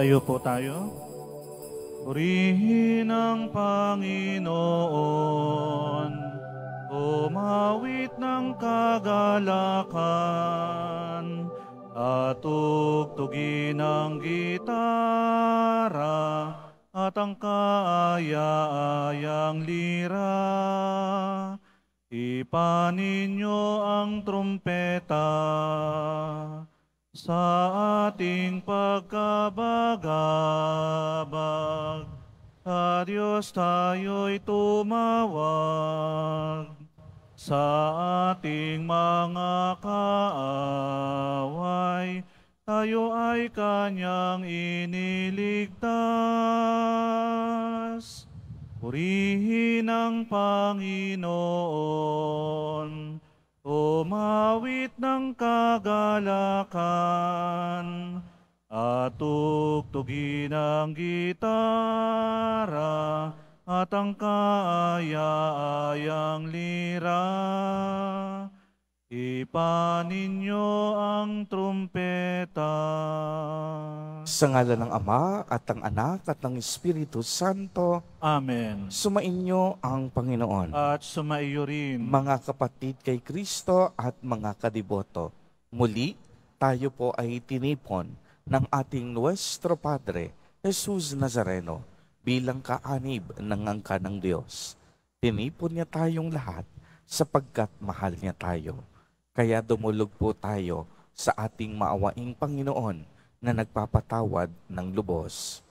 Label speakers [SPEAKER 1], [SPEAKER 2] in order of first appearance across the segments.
[SPEAKER 1] Tayo po tayo. Purihin ang Panginoon, umawit ng kagalakan, at tugtugin ang gitara, at ang kaaya-ayang lira. Ipaninyo ang trumpeta, sa ating pagkabagabag. Sa Diyos tayo'y tumawag sa ating mga kaaway. Tayo ay kanyang iniligtas. Purihin ang Panginoon Tumawit ng kagalakan at tugtugin ang gitara at ang kaaya-ayang lira. Ipaninyo
[SPEAKER 2] ang trumpeta. Sa ngala ng Ama at ng Anak at ng Espiritu Santo.
[SPEAKER 1] Amen. Sumainyo
[SPEAKER 2] ang Panginoon.
[SPEAKER 1] At sumaiyo rin.
[SPEAKER 2] Mga kapatid kay Kristo at mga kadiboto. Muli, tayo po ay tinipon ng ating Nuestro Padre, Jesus Nazareno, bilang kaanib ng angka ng Diyos. Tinipon niya tayong lahat sapagkat mahal niya tayo kaya dumulog po tayo sa ating maawaing Panginoon na nagpapatawad ng lubos.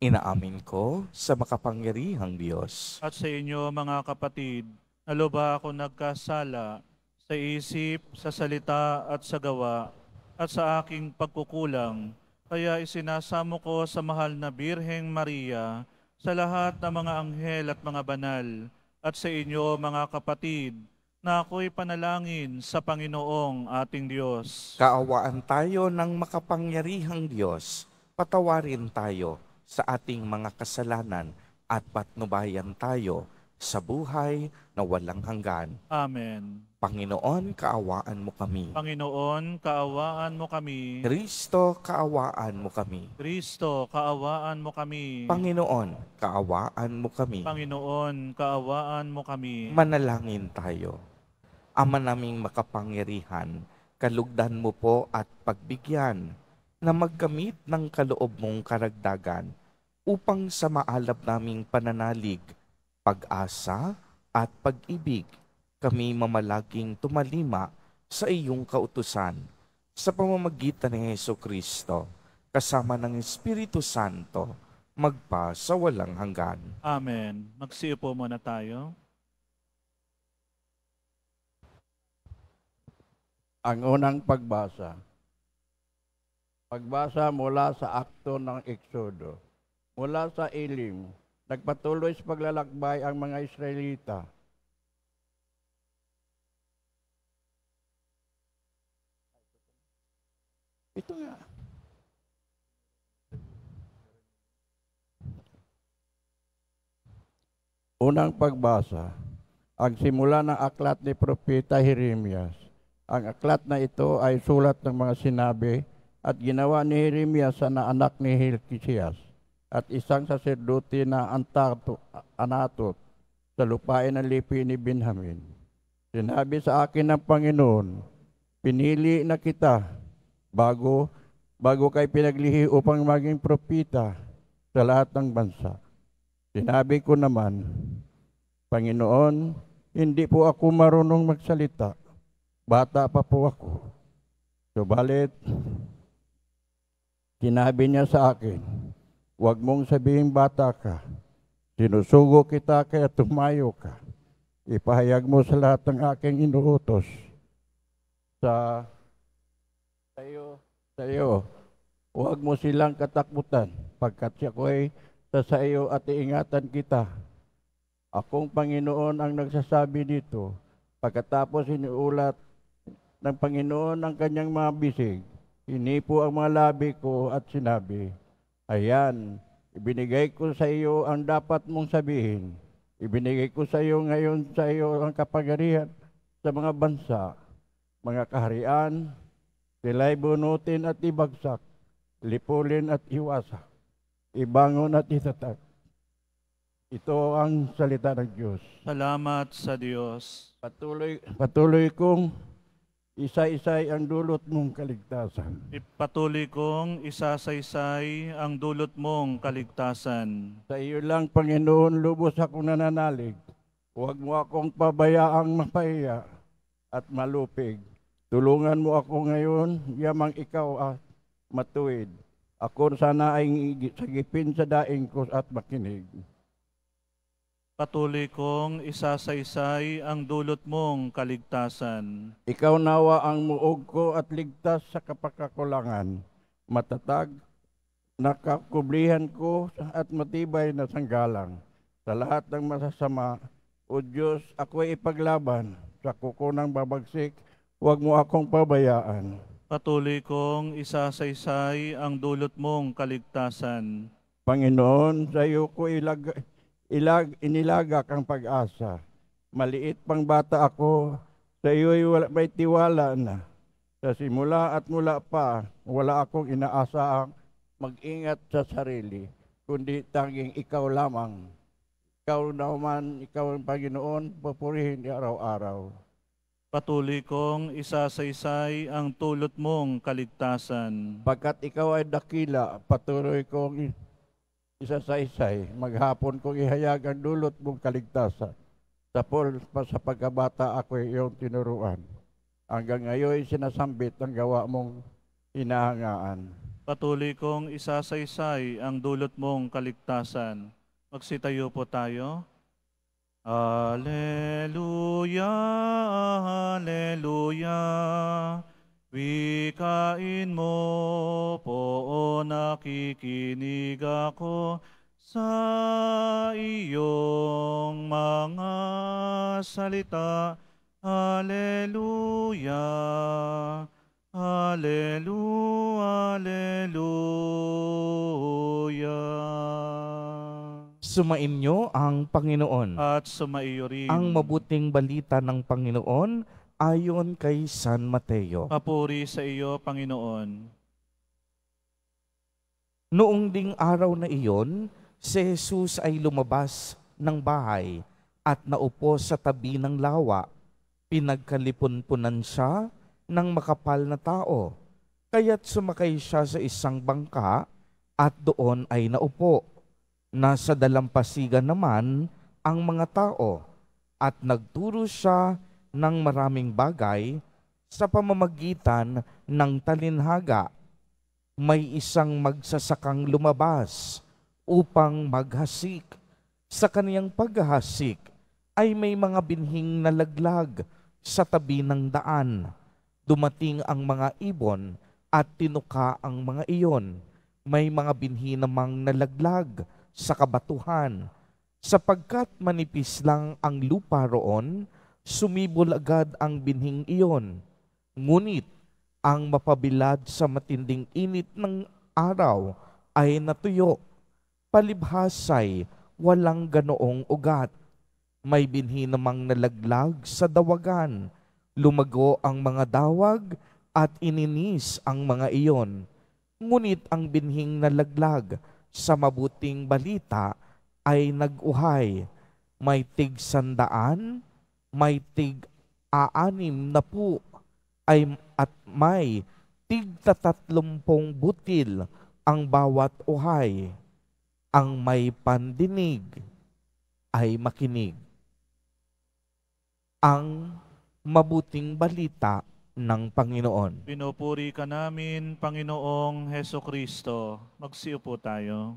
[SPEAKER 2] Inaamin ko sa makapangyarihang Diyos.
[SPEAKER 1] At sa inyo mga kapatid, na ako nagkasala sa isip, sa salita at sa gawa at sa aking pagkukulang. Kaya isinasamo ko sa mahal na Birheng Maria, sa lahat ng mga anghel at mga banal, at sa inyo mga kapatid, na ako'y panalangin sa Panginoong ating Diyos.
[SPEAKER 2] Kaawaan tayo ng makapangyarihang Diyos. Patawarin tayo sa ating mga kasalanan at patnubayan tayo sa buhay na walang hanggan.
[SPEAKER 1] Amen.
[SPEAKER 2] Panginoon, kaawaan mo kami.
[SPEAKER 1] Panginoon, kaawaan mo kami.
[SPEAKER 2] Kristo, kaawaan mo kami.
[SPEAKER 1] Kristo, kaawaan mo kami.
[SPEAKER 2] Panginoon, kaawaan mo kami.
[SPEAKER 1] Panginoon, kaawaan mo kami. Manalangin
[SPEAKER 2] tayo. Ama naming makapangyarihan, kalugdan mo po at pagbigyan na magkamit ng kaloob mong karagdagan upang sa maalab naming pananalig, pag-asa at pag-ibig, kami mamalaging tumalima sa iyong kautusan sa pamamagitan ni Heso Kristo kasama ng Espiritu Santo magpa sa walang hanggan.
[SPEAKER 1] Amen. Magsiupo muna tayo.
[SPEAKER 3] ang unang pagbasa. Pagbasa mula sa akto ng Eksodo. Mula sa ilim, nagpatuloy sa paglalakbay ang mga Israelita. Ito nga. Unang pagbasa, ang simula ng aklat ni Propeta Jeremias ang aklat na ito ay sulat ng mga sinabi at ginawa ni Jeremiah sa naanak ni Hilkisias at isang saserdote na antato, anatot sa lupain ng lipi ni Benjamin. Sinabi sa akin ng Panginoon, pinili na kita bago bago kay pinaglihi upang maging propita sa lahat ng bansa. Sinabi ko naman, Panginoon, hindi po ako marunong magsalita bata pa po ako. Subalit, sinabi niya sa akin, huwag mong sabihin bata ka. Sinusugo kita kaya tumayo ka. Ipahayag mo sa lahat ng aking inuutos sa tayo, tayo. Huwag mo silang katakutan pagkat siya ko ay sa iyo at iingatan kita. Akong Panginoon ang nagsasabi dito. Pagkatapos iniulat ng Panginoon ang kanyang mga bisig. Hinipo ang mga labi ko at sinabi, Ayan, ibinigay ko sa iyo ang dapat mong sabihin. Ibinigay ko sa iyo ngayon sa iyo ang kapagarihan sa mga bansa, mga kaharian, sila'y bunutin at ibagsak, lipulin at iwasak, ibangon at itatag. Ito ang salita ng Diyos.
[SPEAKER 1] Salamat sa Diyos. Patuloy,
[SPEAKER 3] patuloy kong isa-isay ang dulot mong kaligtasan.
[SPEAKER 1] Ipatuloy kong isasaysay ang dulot mong kaligtasan. Sa iyo lang,
[SPEAKER 3] Panginoon, lubos akong nananalig. Huwag mo akong pabayaang mapahiya at malupig. Tulungan mo ako ngayon, yamang ikaw at matuwid. Ako sana ay sagipin sa daing ko at makinig.
[SPEAKER 1] Patuloy kong isasaysay ang dulot mong kaligtasan.
[SPEAKER 3] Ikaw nawa ang muog ko at ligtas sa kapakakulangan, matatag, nakakublihan ko at matibay na sanggalang. Sa lahat ng masasama, O Diyos, ako'y ipaglaban. Sa kukunang babagsik, huwag mo akong pabayaan.
[SPEAKER 1] Patuloy kong isasaysay ang dulot mong kaligtasan.
[SPEAKER 3] Panginoon,
[SPEAKER 1] sa iyo ko ilagay ilag,
[SPEAKER 3] inilagak ang pag-asa. Maliit pang bata ako, sa iyo'y wala, may tiwala na. Sa simula at mula pa, wala akong inaasaang mag-ingat sa sarili, kundi tanging ikaw lamang. Ikaw naman, ikaw ang Panginoon, papurihin araw-araw.
[SPEAKER 1] Patuloy kong isasaysay ang tulot mong kaligtasan.
[SPEAKER 3] Pagkat ikaw ay dakila, patuloy kong isasaysay, maghapon kong ihayag ang dulot mong kaligtasan. Tapos pa sa pagkabata ako iyong tinuruan. Hanggang ngayon sinasambit ang gawa mong inahangaan.
[SPEAKER 1] Patuloy kong isasaysay ang dulot mong kaligtasan. Magsitayo po tayo. Hallelujah, Hallelujah. Wikain mo, po nakikinig ako sa iyong mga salita. Haleluya, Haleluya, Haleluya.
[SPEAKER 2] Sumainyo ang Panginoon. At sumaiyo rin. Ang mabuting balita ng Panginoon ayon kay San Mateo.
[SPEAKER 1] Papuri sa iyo, Panginoon.
[SPEAKER 2] Noong ding araw na iyon, si Jesus ay lumabas ng bahay at naupo sa tabi ng lawa. Pinagkalipunpunan siya ng makapal na tao, kaya't sumakay siya sa isang bangka at doon ay naupo. Nasa dalampasigan naman ang mga tao at nagturo siya ng maraming bagay sa pamamagitan ng talinhaga. May isang magsasakang lumabas upang maghasik. Sa kaniyang paghahasik ay may mga binhing nalaglag sa tabi ng daan. Dumating ang mga ibon at tinuka ang mga iyon. May mga binhi namang nalaglag sa kabatuhan sapagkat manipis lang ang lupa roon sumibol agad ang binhing iyon. Ngunit ang mapabilad sa matinding init ng araw ay natuyo. Palibhasay, walang ganoong ugat. May binhi namang nalaglag sa dawagan. Lumago ang mga dawag at ininis ang mga iyon. Ngunit ang binhing nalaglag sa mabuting balita ay naguhay. May tigsandaan, may tig aanim na po ay at may tig tatatlumpong butil ang bawat uhay. Ang may pandinig ay makinig. Ang mabuting balita ng Panginoon.
[SPEAKER 1] Pinupuri ka namin, Panginoong Heso Kristo. Magsiupo tayo.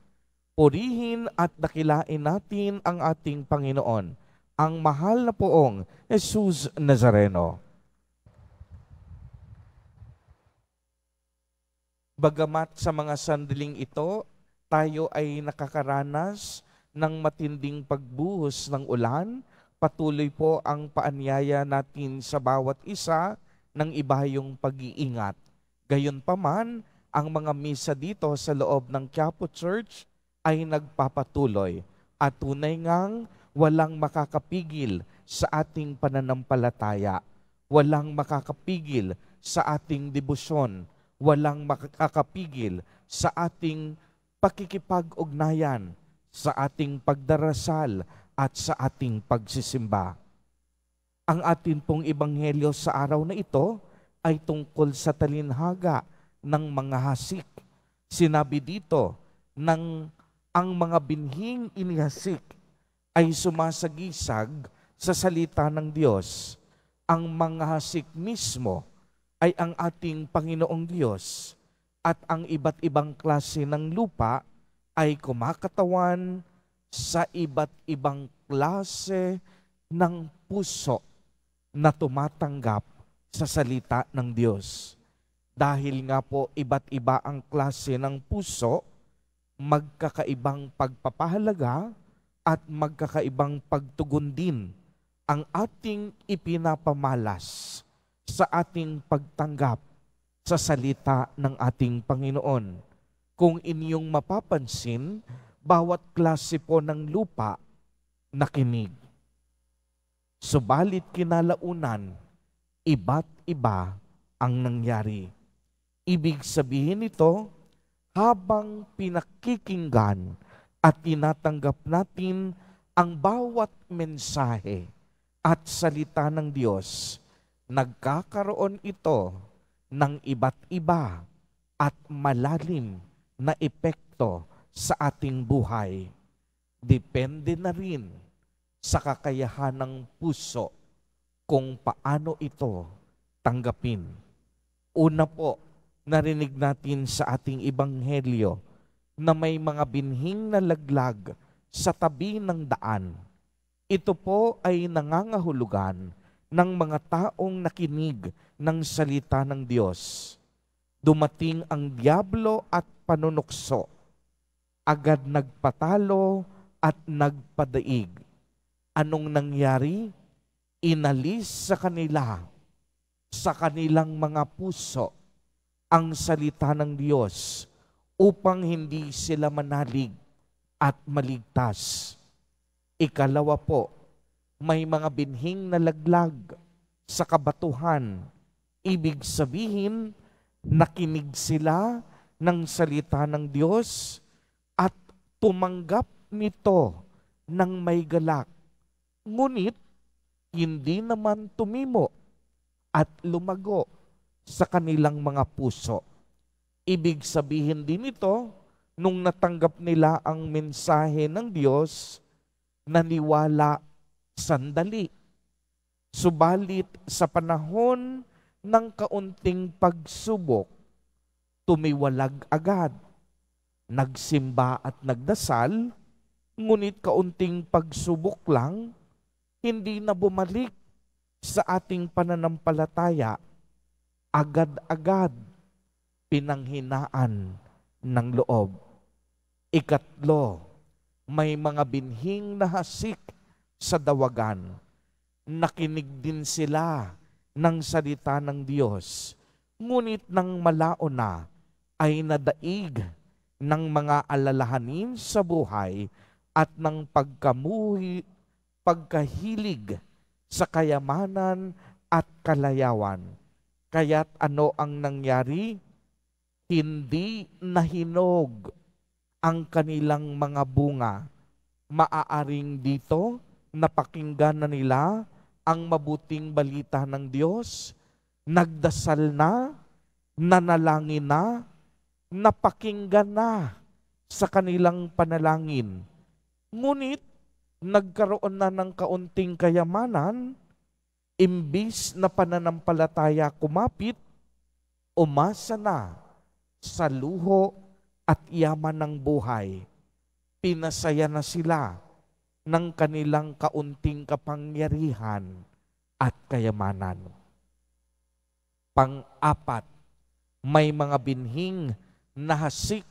[SPEAKER 2] purihin at dakilain natin ang ating Panginoon, ang mahal na poong Jesus Nazareno. Bagamat sa mga sandaling ito, tayo ay nakakaranas ng matinding pagbuhos ng ulan, patuloy po ang paanyaya natin sa bawat isa ng iba pag-iingat. Gayon Gayunpaman, ang mga misa dito sa loob ng Quiapo Church ay nagpapatuloy at tunay ngang walang makakapigil sa ating pananampalataya, walang makakapigil sa ating debosyon, walang makakapigil sa ating pakikipag-ugnayan, sa ating pagdarasal at sa ating pagsisimba. Ang atin pong ebanghelyo sa araw na ito ay tungkol sa talinhaga ng mga hasik. Sinabi dito ng ang mga binhing inihasik ay sumasagisag sa salita ng Diyos. Ang mga hasik mismo ay ang ating Panginoong Diyos at ang iba't ibang klase ng lupa ay kumakatawan sa iba't ibang klase ng puso na tumatanggap sa salita ng Diyos. Dahil nga po iba't iba ang klase ng puso, magkakaibang pagpapahalaga at magkakaibang pagtugon din ang ating ipinapamalas sa ating pagtanggap sa salita ng ating Panginoon. Kung inyong mapapansin, bawat klase po ng lupa nakinig. Subalit kinalaunan, iba't iba ang nangyari. Ibig sabihin nito, habang pinakikinggan at tinatanggap natin ang bawat mensahe at salita ng Diyos, nagkakaroon ito ng iba't iba at malalim na epekto sa ating buhay. Depende na rin sa kakayahan ng puso kung paano ito tanggapin. Una po, narinig natin sa ating ibanghelyo na may mga binhing na laglag sa tabi ng daan. Ito po ay nangangahulugan ng mga taong nakinig ng salita ng Diyos. Dumating ang diablo at panunukso. Agad nagpatalo at nagpadaig. Anong nangyari? Inalis sa kanila, sa kanilang mga puso, ang salita ng Diyos upang hindi sila manalig at maligtas. Ikalawa po, may mga binhing nalaglag sa kabatuhan. Ibig sabihin, nakinig sila ng salita ng Diyos at tumanggap nito ng may galak. Ngunit, hindi naman tumimo at lumago sa kanilang mga puso. Ibig sabihin din ito, nung natanggap nila ang mensahe ng Diyos, naniwala sandali. Subalit sa panahon ng kaunting pagsubok, tumiwalag agad. Nagsimba at nagdasal, ngunit kaunting pagsubok lang, hindi na bumalik sa ating pananampalataya agad-agad pinanghinaan ng loob. Ikatlo, may mga binhing nahasik sa dawagan. Nakinig din sila ng salita ng Diyos. Ngunit nang malao na ay nadaig ng mga alalahanin sa buhay at ng pagkamuhi, pagkahilig sa kayamanan at kalayawan Kaya't ano ang nangyari? Hindi nahinog ang kanilang mga bunga. Maaaring dito, napakinggan na nila ang mabuting balita ng Diyos, nagdasal na, nanalangin na, napakinggan na sa kanilang panalangin. Ngunit, nagkaroon na ng kaunting kayamanan, imbis na pananampalataya kumapit, umasa na sa luho at yaman ng buhay. Pinasaya na sila ng kanilang kaunting kapangyarihan at kayamanan. Pang-apat, may mga binhing nahasik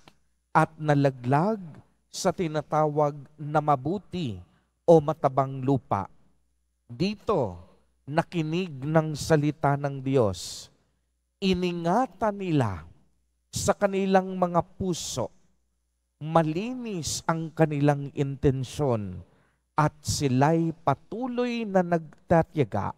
[SPEAKER 2] at nalaglag sa tinatawag na mabuti o matabang lupa. Dito, nakinig ng salita ng Diyos, iningatan nila sa kanilang mga puso, malinis ang kanilang intensyon, at sila'y patuloy na nagtatyaga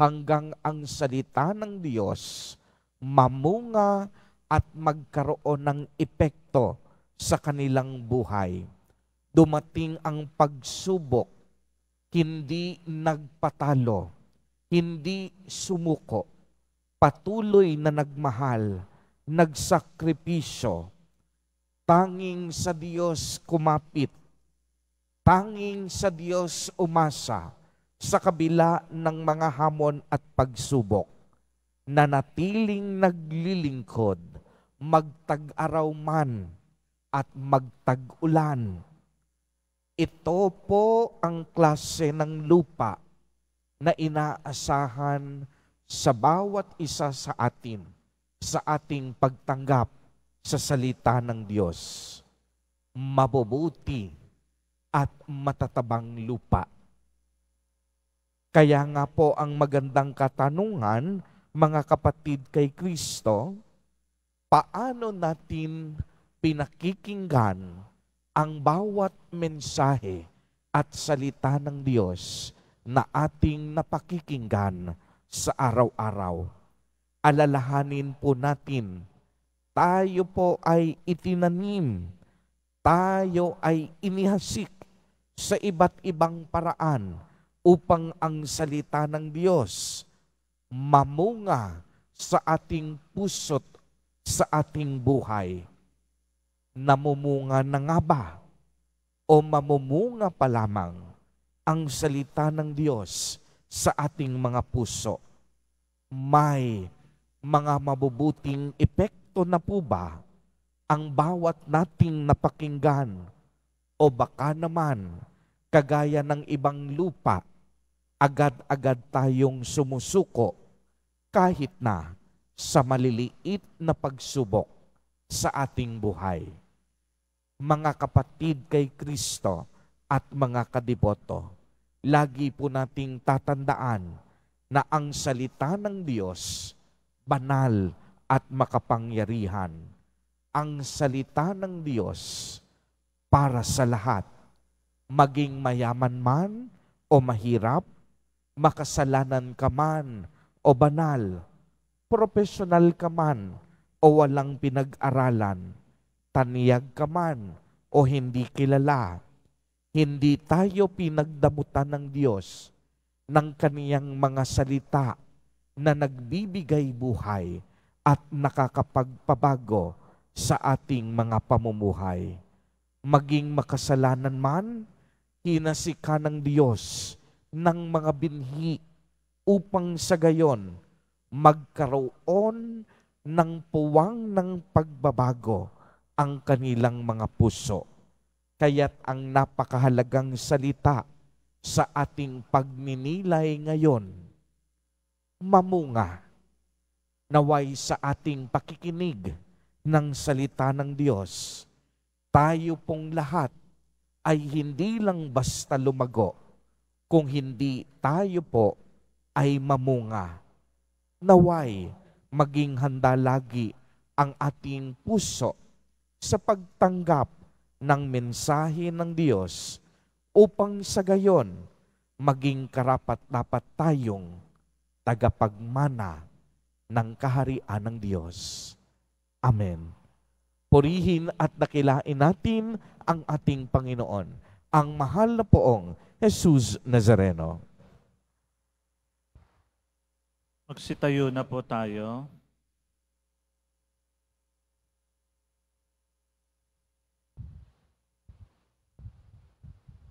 [SPEAKER 2] hanggang ang salita ng Diyos mamunga at magkaroon ng epekto sa kanilang buhay. Dumating ang pagsubok, hindi nagpatalo hindi sumuko, patuloy na nagmahal, nagsakripisyo, tanging sa Diyos kumapit, tanging sa Diyos umasa, sa kabila ng mga hamon at pagsubok, nanatiling naglilingkod, magtag-araw man at magtag-ulan. Ito po ang klase ng lupa na inaasahan sa bawat isa sa atin sa ating pagtanggap sa salita ng Diyos. Mabubuti at matatabang lupa. Kaya nga po ang magandang katanungan, mga kapatid kay Kristo, paano natin pinakikinggan ang bawat mensahe at salita ng Diyos na ating napakikinggan sa araw-araw. Alalahanin po natin, tayo po ay itinanim, tayo ay inihasik sa iba't ibang paraan upang ang salita ng Diyos mamunga sa ating pusot, sa ating buhay. Namumunga na nga ba? O mamumunga pa lamang? ang salita ng Diyos sa ating mga puso. May mga mabubuting epekto na po ba ang bawat nating napakinggan o baka naman kagaya ng ibang lupa agad-agad tayong sumusuko kahit na sa maliliit na pagsubok sa ating buhay. Mga kapatid kay Kristo at mga kadiboto, lagi po nating tatandaan na ang salita ng Diyos banal at makapangyarihan. Ang salita ng Diyos para sa lahat, maging mayaman man o mahirap, makasalanan ka man o banal, profesional ka man o walang pinag-aralan, taniyag ka man o hindi kilala, hindi tayo pinagdamutan ng Diyos ng kaniyang mga salita na nagbibigay buhay at nakakapagpabago sa ating mga pamumuhay. Maging makasalanan man, hinasika ng Diyos ng mga binhi upang sa gayon magkaroon ng puwang ng pagbabago ang kanilang mga puso Kaya't ang napakahalagang salita sa ating pagninilay ngayon, mamunga naway sa ating pakikinig ng salita ng Diyos, tayo pong lahat ay hindi lang basta lumago, kung hindi tayo po ay mamunga. Naway, maging handa lagi ang ating puso sa pagtanggap ng mensahe ng Diyos upang sa gayon maging karapat-dapat tayong tagapagmana ng kaharian ng Diyos. Amen. Purihin at dakilain natin ang ating Panginoon, ang mahal na poong Jesus Nazareno.
[SPEAKER 1] Magsitayo na po tayo.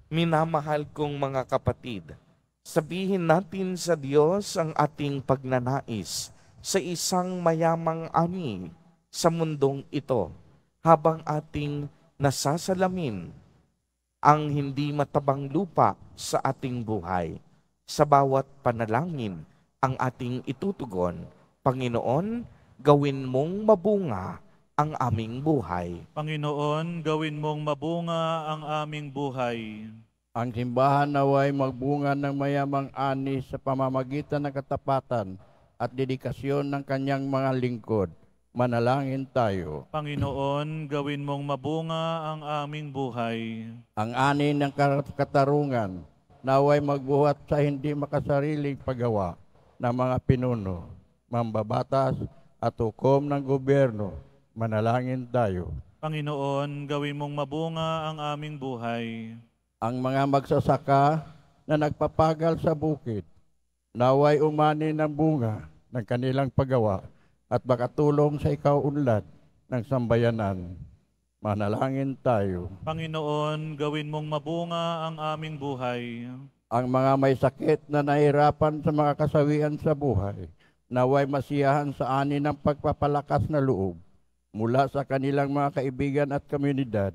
[SPEAKER 2] minamahal kong mga kapatid, sabihin natin sa Diyos ang ating pagnanais sa isang mayamang ani sa mundong ito habang ating nasasalamin ang hindi matabang lupa sa ating buhay. Sa bawat panalangin ang ating itutugon, Panginoon, gawin mong mabunga ang aming buhay.
[SPEAKER 1] Panginoon, gawin mong mabunga ang aming buhay.
[SPEAKER 2] Ang simbahan naway magbunga
[SPEAKER 3] ng mayamang ani sa pamamagitan ng katapatan at dedikasyon ng kanyang mga lingkod. Manalangin tayo.
[SPEAKER 1] Panginoon, gawin mong mabunga ang aming buhay.
[SPEAKER 3] Ang ani ng katarungan naway magbuhat sa hindi makasariling paggawa ng mga pinuno, mambabatas at hukom ng gobyerno Manalangin tayo.
[SPEAKER 1] Panginoon, gawin mong mabunga ang aming buhay.
[SPEAKER 3] Ang mga magsasaka na nagpapagal sa bukid, naway umani ng bunga ng kanilang paggawa at makatulong sa ikaw unlad ng sambayanan. Manalangin tayo.
[SPEAKER 1] Panginoon, gawin mong mabunga ang aming buhay.
[SPEAKER 3] Ang mga may sakit na nahirapan sa mga kasawian sa buhay, naway masiyahan sa ani ng pagpapalakas na loob mula sa kanilang mga kaibigan at komunidad,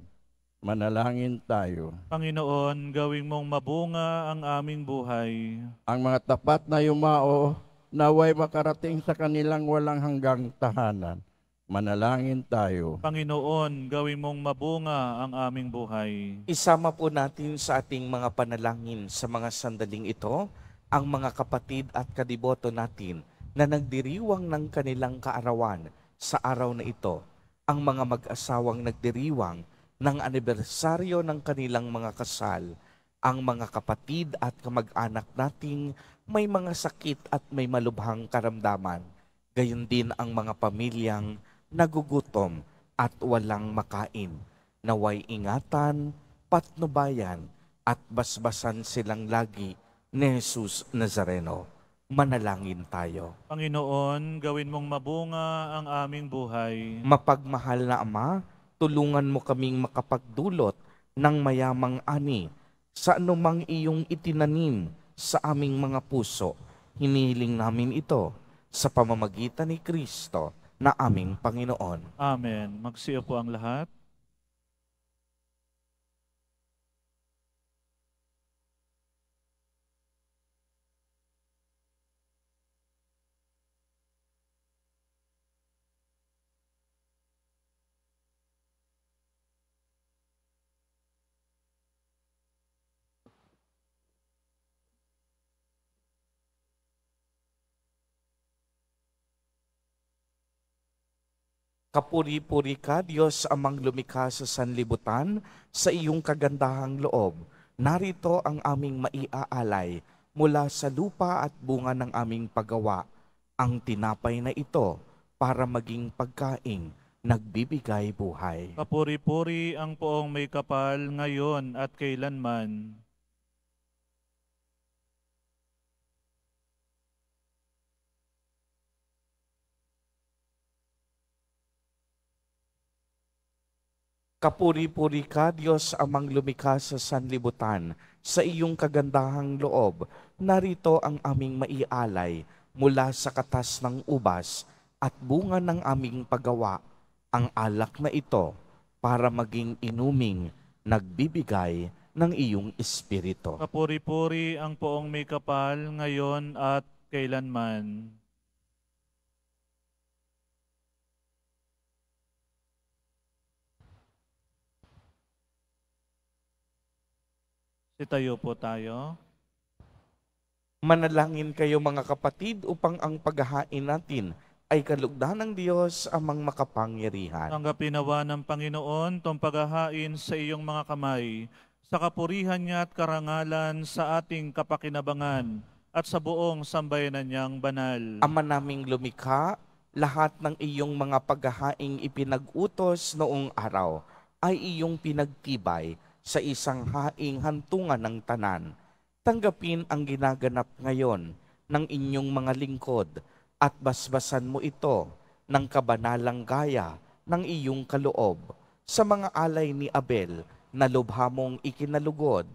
[SPEAKER 3] Manalangin tayo.
[SPEAKER 1] Panginoon, gawing mong mabunga ang aming buhay.
[SPEAKER 3] Ang mga tapat na yumao, naway makarating sa kanilang walang hanggang tahanan. Manalangin tayo.
[SPEAKER 1] Panginoon, gawin mong mabunga
[SPEAKER 2] ang aming buhay. Isama po natin sa ating mga panalangin sa mga sandaling ito, ang mga kapatid at kadiboto natin na nagdiriwang ng kanilang kaarawan sa araw na ito ang mga mag-asawang nagdiriwang ng anibersaryo ng kanilang mga kasal, ang mga kapatid at kamag-anak nating may mga sakit at may malubhang karamdaman, gayon din ang mga pamilyang nagugutom at walang makain, naway ingatan, patnubayan, at basbasan silang lagi ni Jesus Nazareno manalangin tayo.
[SPEAKER 1] Panginoon, gawin mong mabunga ang aming buhay.
[SPEAKER 2] Mapagmahal na Ama, tulungan mo kaming makapagdulot ng mayamang ani sa anumang iyong itinanim sa aming mga puso. Hinihiling namin ito sa pamamagitan ni Kristo na aming Panginoon.
[SPEAKER 1] Amen. Magsiyo po ang lahat.
[SPEAKER 2] Kapuri-puri ka, Diyos, amang lumikha sa sanlibutan, sa iyong kagandahang loob. Narito ang aming maiaalay mula sa lupa at bunga ng aming paggawa, ang tinapay na ito para maging pagkain, nagbibigay buhay.
[SPEAKER 1] Kapuri-puri ang poong may kapal ngayon at kailanman.
[SPEAKER 2] Kapuri-puri ka, Diyos, amang lumikha sa sanlibutan. Sa iyong kagandahang loob, narito ang aming maialay mula sa katas ng ubas at bunga ng aming paggawa, ang alak na ito para maging inuming nagbibigay ng iyong espiritu.
[SPEAKER 1] Kapuri-puri ang poong may kapal ngayon at kailanman. Sitayo po tayo.
[SPEAKER 2] Manalangin kayo mga kapatid upang ang paghahain natin ay kalugdan ng Diyos amang makapangyarihan.
[SPEAKER 1] Tanggapin nawa ng Panginoon tong paghahain sa iyong mga kamay, sa kapurihan niya at karangalan sa ating kapakinabangan at sa buong sambayanan niyang banal. Ama naming lumikha,
[SPEAKER 2] lahat ng iyong mga paghahain ipinag-utos noong araw ay iyong pinagtibay sa isang haing hantungan ng tanan. Tanggapin ang ginaganap ngayon ng inyong mga lingkod at basbasan mo ito ng kabanalang gaya ng iyong kaloob sa mga alay ni Abel na lubha mong ikinalugod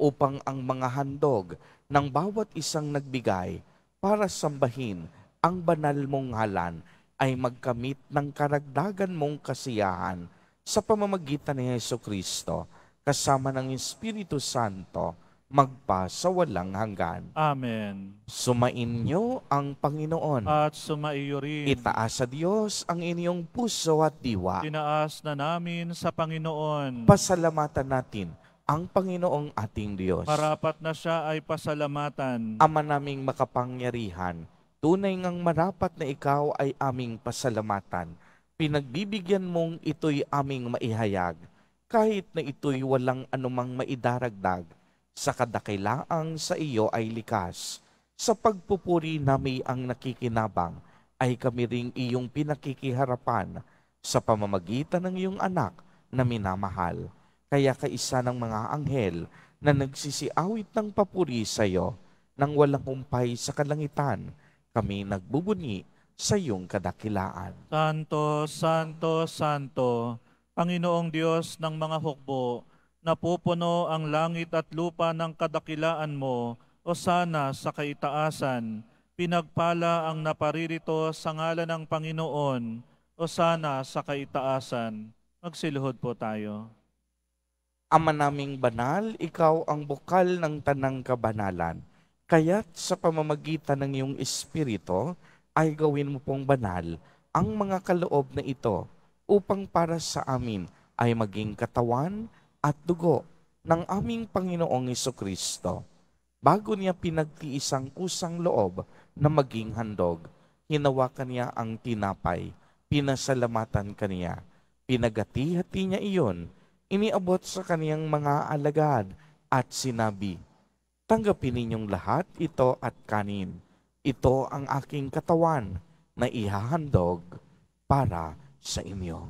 [SPEAKER 2] upang ang mga handog ng bawat isang nagbigay para sambahin ang banal mong ngalan ay magkamit ng karagdagan mong kasiyahan sa pamamagitan ni Heso Kristo kasama ng Espiritu Santo, magpa sa walang hanggan.
[SPEAKER 1] Amen.
[SPEAKER 2] Sumainyo ang Panginoon.
[SPEAKER 1] At sumaiyo rin.
[SPEAKER 2] Itaas sa Diyos ang inyong puso at diwa.
[SPEAKER 1] Tinaas na namin sa Panginoon.
[SPEAKER 2] Pasalamatan natin ang Panginoong ating Diyos.
[SPEAKER 1] Marapat na siya ay pasalamatan.
[SPEAKER 2] Ama naming makapangyarihan, tunay ngang marapat na ikaw ay aming pasalamatan. Pinagbibigyan mong ito'y aming maihayag kahit na ito'y walang anumang maidaragdag, sa kadakilaang sa iyo ay likas. Sa pagpupuri na may ang nakikinabang, ay kami ring iyong pinakikiharapan sa pamamagitan ng iyong anak na minamahal. Kaya kaisa ng mga anghel na nagsisiawit ng papuri sa iyo nang walang humpay sa kalangitan, kami nagbubuni sa iyong kadakilaan.
[SPEAKER 1] Santo, Santo, Santo, Panginoong Diyos ng mga hukbo, napupuno ang langit at lupa ng kadakilaan mo, o sana sa kaitaasan. Pinagpala ang naparirito sa ngala ng Panginoon, o sana sa kaitaasan. Magsilhod po tayo.
[SPEAKER 2] Ama naming banal, ikaw ang bukal ng tanang kabanalan. Kaya't sa pamamagitan ng iyong espirito, ay gawin mo pong banal ang mga kaloob na ito upang para sa amin ay maging katawan at dugo ng aming Panginoong Iso Kristo. Bago niya pinagtiis ang kusang loob na maging handog, hinawakan niya ang tinapay, pinasalamatan kaniya, pinagati-hati niya iyon, iniabot sa kaniyang mga alagad at sinabi, Tanggapin ninyong lahat ito at kanin. Ito ang aking katawan na ihahandog para sa inyo.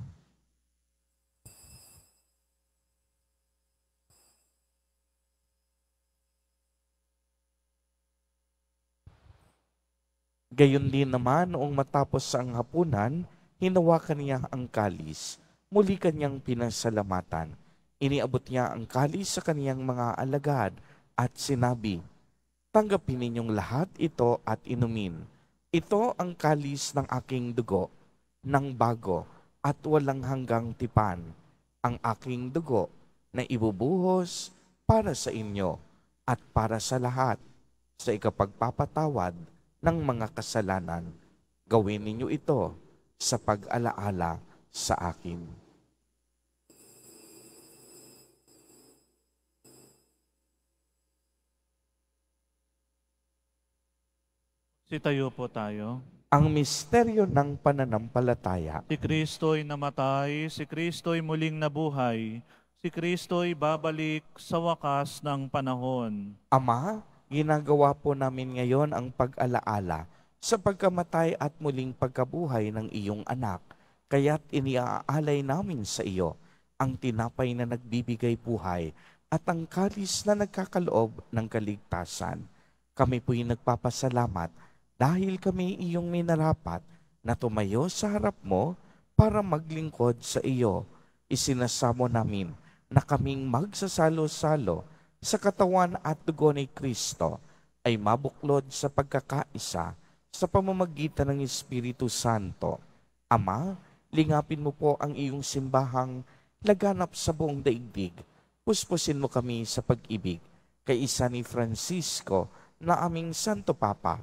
[SPEAKER 2] Gayon din naman noong matapos ang hapunan, hinawakan niya ang kalis, muli kanyang pinasalamatan. Iniabot niya ang kalis sa kaniyang mga alagad at sinabi, Tanggapin ninyong lahat ito at inumin. Ito ang kalis ng aking dugo ng bago at walang hanggang tipan ang aking dugo na ibubuhos para sa inyo at para sa lahat sa ikapagpapatawad ng mga kasalanan. Gawin ninyo ito sa pag-alaala sa akin.
[SPEAKER 1] Sitayo po tayo
[SPEAKER 2] ang misteryo ng pananampalataya.
[SPEAKER 1] Si Kristo'y namatay, si Kristo'y muling nabuhay, si Kristo'y babalik sa wakas ng panahon. Ama, ginagawa
[SPEAKER 2] po namin ngayon ang pag-alaala sa pagkamatay at muling pagkabuhay ng iyong anak, kaya't iniaalay namin sa iyo ang tinapay na nagbibigay buhay at ang kalis na nagkakaloob ng kaligtasan. Kami po'y nagpapasalamat dahil kami iyong minarapat na tumayo sa harap mo para maglingkod sa iyo. Isinasamo namin na kaming magsasalo-salo sa katawan at dugo ni Kristo ay mabuklod sa pagkakaisa sa pamamagitan ng Espiritu Santo. Ama, lingapin mo po ang iyong simbahang laganap sa buong daigdig. Puspusin mo kami sa pag-ibig, kay isa ni Francisco na aming Santo Papa,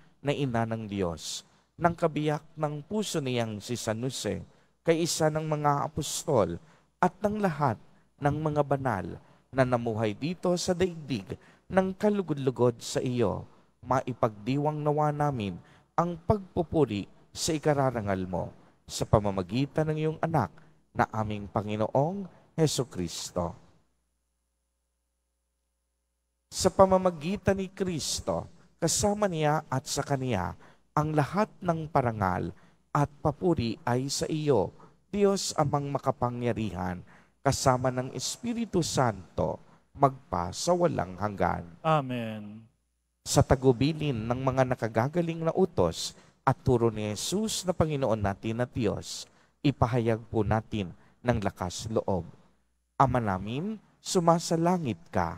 [SPEAKER 2] na ina ng Diyos, ng kabiyak ng puso niyang si San Jose, kay isa ng mga apostol at ng lahat ng mga banal na namuhay dito sa daigdig ng kalugod-lugod sa iyo, maipagdiwang nawa namin ang pagpupuri sa ikararangal mo sa pamamagitan ng iyong anak na aming Panginoong Heso Kristo. Sa pamamagitan ni Kristo, kasama niya at sa kaniya ang lahat ng parangal at papuri ay sa iyo, Diyos amang makapangyarihan, kasama ng Espiritu Santo, magpa sa walang hanggan.
[SPEAKER 1] Amen.
[SPEAKER 2] Sa tagubilin ng mga nakagagaling na utos at turo ni Jesus na Panginoon natin na Diyos, ipahayag po natin ng lakas loob. Ama namin, sumasalangit ka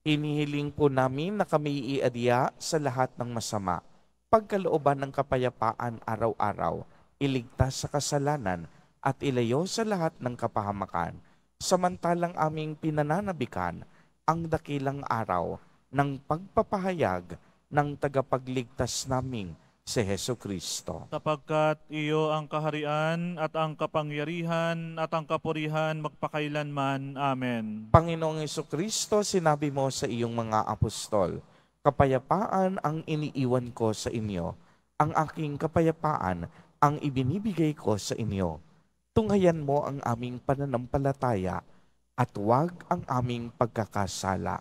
[SPEAKER 1] Inihiling
[SPEAKER 2] po namin na kami iadya sa lahat ng masama, pagkalooban ng kapayapaan araw-araw, iligtas sa kasalanan at ilayo sa lahat ng kapahamakan, samantalang aming pinananabikan ang dakilang araw ng pagpapahayag ng tagapagligtas naming si Heso Kristo.
[SPEAKER 1] Sapagkat iyo ang kaharian at ang kapangyarihan at ang kapurihan magpakailanman. Amen.
[SPEAKER 2] Panginoong Heso Kristo, sinabi mo sa iyong mga apostol, Kapayapaan ang iniiwan ko sa inyo, ang aking kapayapaan ang ibinibigay ko sa inyo. Tunghayan mo ang aming pananampalataya at huwag ang aming pagkakasala.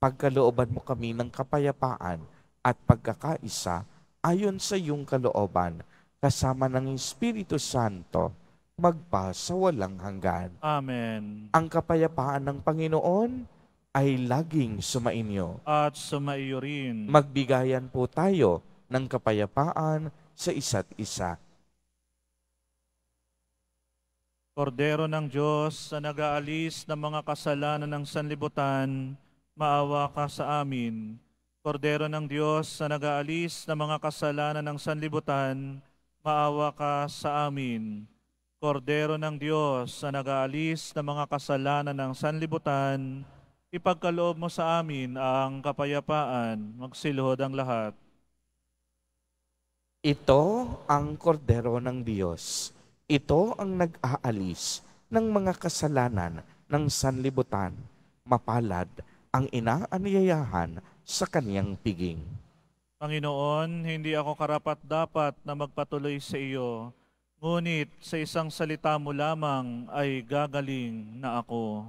[SPEAKER 2] Pagkalooban mo kami ng kapayapaan at pagkakaisa ayon sa iyong kalooban, kasama ng Espiritu Santo, magpa sa walang hanggan.
[SPEAKER 1] Amen. Ang kapayapaan ng Panginoon
[SPEAKER 2] ay laging sumainyo.
[SPEAKER 1] At sumaiyo rin.
[SPEAKER 2] Magbigayan po tayo ng kapayapaan sa isa't isa.
[SPEAKER 1] Kordero ng Diyos na nag-aalis ng mga kasalanan ng sanlibutan, maawa ka sa amin Kordero ng Diyos na nag-aalis ng mga kasalanan ng sanlibutan, maawa ka sa amin. Kordero ng Diyos na nag-aalis ng mga kasalanan ng sanlibutan, ipagkaloob mo sa amin ang kapayapaan, magsilhod ang lahat. Ito
[SPEAKER 2] ang kordero ng Diyos. Ito ang nag-aalis ng mga kasalanan ng sanlibutan, mapalad ang inaanyayahan sa kaniyang piging.
[SPEAKER 1] Panginoon, hindi ako karapat-dapat na magpatuloy sa iyo, ngunit sa isang salita mo lamang ay gagaling na ako.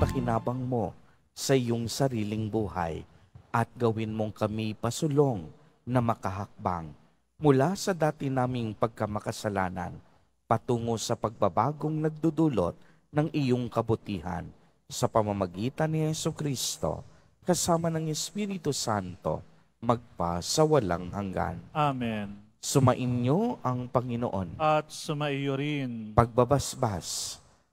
[SPEAKER 4] pakinabang mo
[SPEAKER 2] sa iyong sariling buhay at gawin mong kami pasulong na makahakbang mula sa dati naming pagkamakasalanan patungo sa pagbabagong nagdudulot ng iyong kabutihan sa pamamagitan ni Yesu Kristo kasama ng Espiritu Santo magpa sa walang hanggan.
[SPEAKER 1] Amen.
[SPEAKER 2] Sumainyo ang Panginoon.
[SPEAKER 1] At sumaiyo rin.
[SPEAKER 2] Pagbabasbas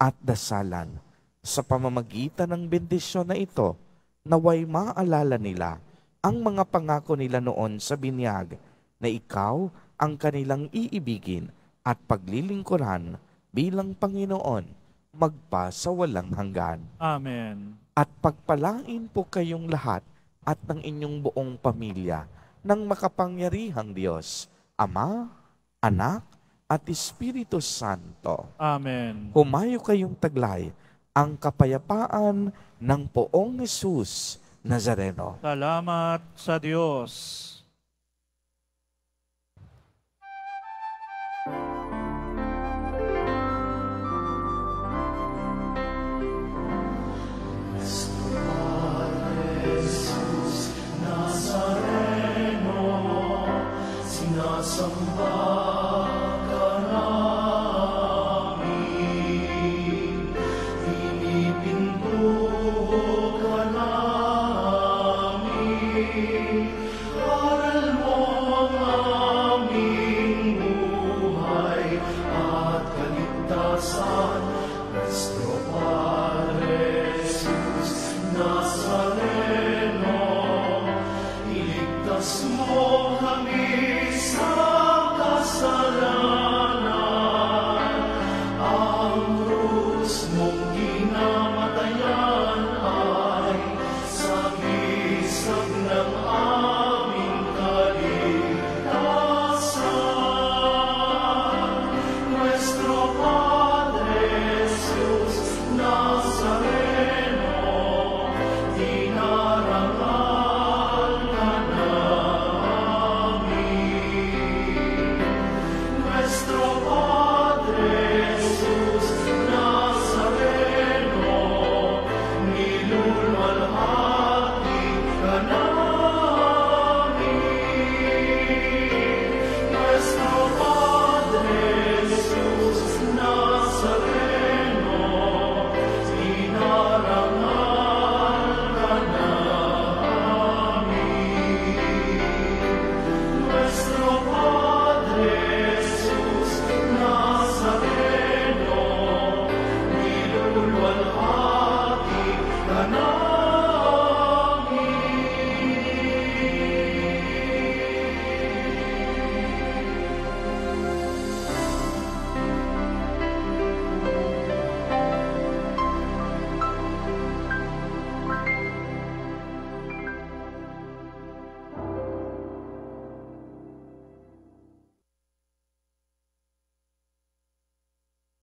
[SPEAKER 2] at dasalan. Sa pamamagitan ng bendisyon na ito, naway maalala nila ang mga pangako nila noon sa binyag na ikaw ang kanilang iibigin at paglilingkuran bilang Panginoon magpa sa walang hanggan.
[SPEAKER 1] Amen.
[SPEAKER 2] At pagpalain po kayong lahat at ng inyong buong pamilya ng makapangyarihang Diyos, Ama, Anak, at Espiritu Santo.
[SPEAKER 1] Amen.
[SPEAKER 2] Humayo kayong taglay ang kapayapaan ng poong Hesus Nazareno.
[SPEAKER 1] Salamat sa Diyos.